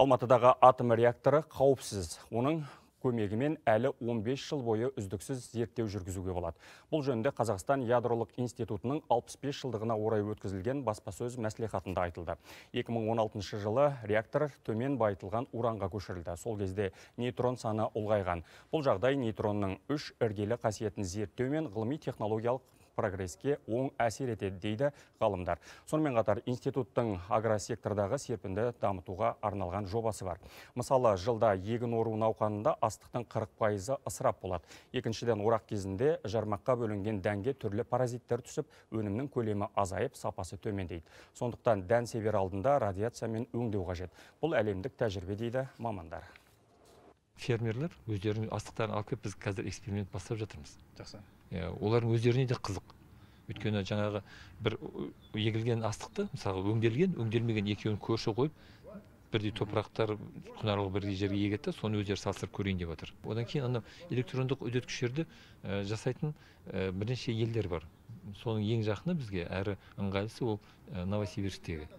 Алматыдағы атом реакторы қауіпсіз. Оның көмегімен әлі 15 жыл бойы үздіксіз зерттеу жүргізуге болады. Бұл жөнінде Қазақстан Ядролық институтының 65 жылдығына орай өткізілген баспасөз мәслихатында айтылды. 2016 жылы реактор төмен байтылған уранға көшірілді. Сол кезде нейтрон саны ұлғайған. Бұл жағдай нейтронның үш іргелі қасиетін зерттеу мен ғылыми технологиялық прогреске оң әсер етеді дейді ғалымдар. Сонымен қатар институттың агросектордағы серпінді дамытуға арналған жобасы бар. Мысалы, жылда егін ору науқанында астықтың 40 пайызы ысырап болады. Екіншіден орақ кезінде жармаққа бөлінген дәнге түрлі паразиттер түсіп, өнімнің көлемі азайып, сапасы төмендейді. Сондықтан дән себер алдында радиациямен өңдеу қажет. Бұл әлемдік тәжірибе дейді мамандар фермерлер өздерінің астықтарын алып келіп біз қазір эксперимент бастап жатырмыз жақсы иә олардың өздеріне де қызық өйткені жаңағы бір егілген астықты мысалы өңделген өңделмеген екеуін көрші қойып бірдей топырақтар құнарлығы бірдей жерге егеді соны өздері салыстырып көрейін деп жатыр одан кейін анау электрондық үдеткіштерді ә, жасайтын ә, бірнеше елдер бар соның ең жақыны бізге әрі ыңғайлысы ол ә, новосибирсктегі